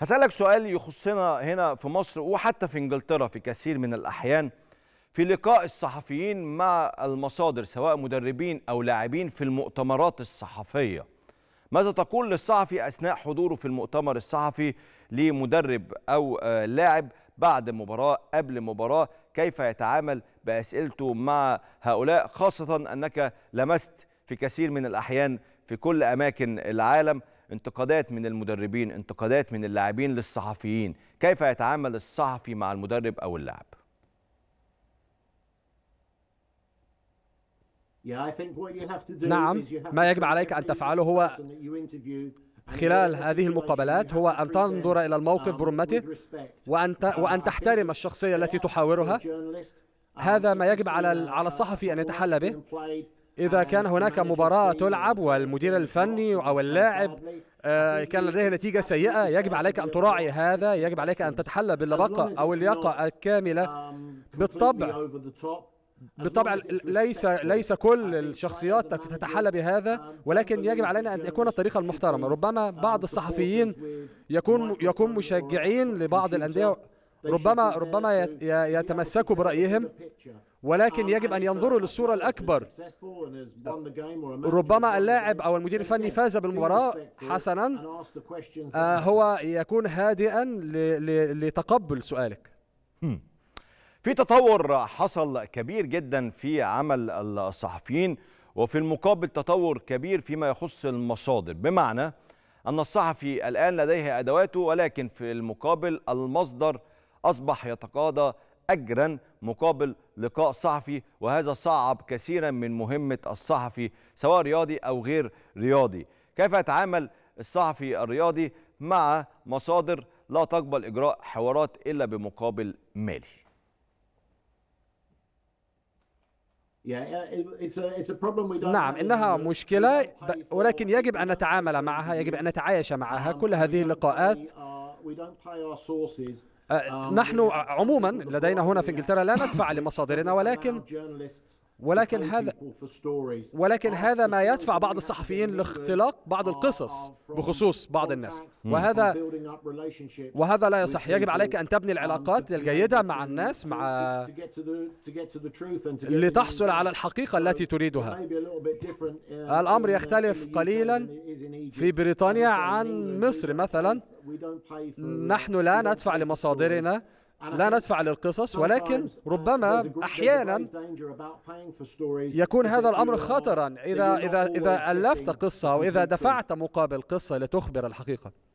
هسألك سؤال يخصنا هنا في مصر وحتى في انجلترا في كثير من الأحيان في لقاء الصحفيين مع المصادر سواء مدربين أو لاعبين في المؤتمرات الصحفية ماذا تقول للصحفي أثناء حضوره في المؤتمر الصحفي لمدرب أو آه، لاعب بعد مباراة قبل مباراة كيف يتعامل بأسئلته مع هؤلاء خاصة أنك لمست في كثير من الأحيان في كل أماكن العالم انتقادات من المدربين انتقادات من اللاعبين للصحفيين كيف يتعامل الصحفي مع المدرب أو اللاعب نعم ما يجب عليك أن تفعله هو خلال هذه المقابلات هو أن تنظر إلى الموقف um, برمته وأن وأن تحترم الشخصية التي تحاورها هذا um, ما يجب على على الصحفي أن يتحلى به إذا كان هناك مباراة تلعب والمدير الفني أو اللاعب آه، كان لديه نتيجة سيئة يجب عليك أن تراعي هذا يجب عليك أن تتحلى باللبقة أو اللياقة الكاملة بالطبع بالطبع ليس ليس كل الشخصيات تتحلى بهذا ولكن يجب علينا ان يكون الطريقه المحترمه ربما بعض الصحفيين يكون يكون مشجعين لبعض الانديه ربما ربما يتمسكوا برأيهم ولكن um, يجب أن ينظروا للصورة الأكبر ربما اللاعب أو المدير الفني فاز بالمباراة حسنا آه، هو يكون هادئا لتقبل سؤالك في تطور حصل كبير جدا في عمل الصحفيين وفي المقابل تطور كبير فيما يخص المصادر بمعنى أن الصحفي الآن لديه أدواته ولكن في المقابل المصدر أصبح يتقاضى أجرا مقابل لقاء صحفي وهذا صعب كثيرا من مهمة الصحفي سواء رياضي أو غير رياضي كيف يتعامل الصحفي الرياضي مع مصادر لا تقبل إجراء حوارات إلا بمقابل مالي نعم إنها مشكلة ولكن يجب أن نتعامل معها يجب أن نتعايش معها um, كل هذه اللقاءات آه، آه، نحن عموما لدينا هنا في انجلترا لا ندفع لمصادرنا ولكن ولكن هذا ولكن هذا ما يدفع بعض الصحفيين لاختلاق بعض القصص بخصوص بعض الناس وهذا وهذا لا يصح يجب عليك ان تبني um, العلاقات الجيده مع الناس مع لتحصل على الحقيقه التي تريدها uh, الامر uh, يختلف قليلا في بريطانيا عن مصر مثلا نحن لا ندفع لمصادرنا لا ندفع للقصص ولكن ربما احيانا يكون هذا الامر خطرا اذا اذا اذا الفت قصه واذا دفعت مقابل قصه لتخبر الحقيقه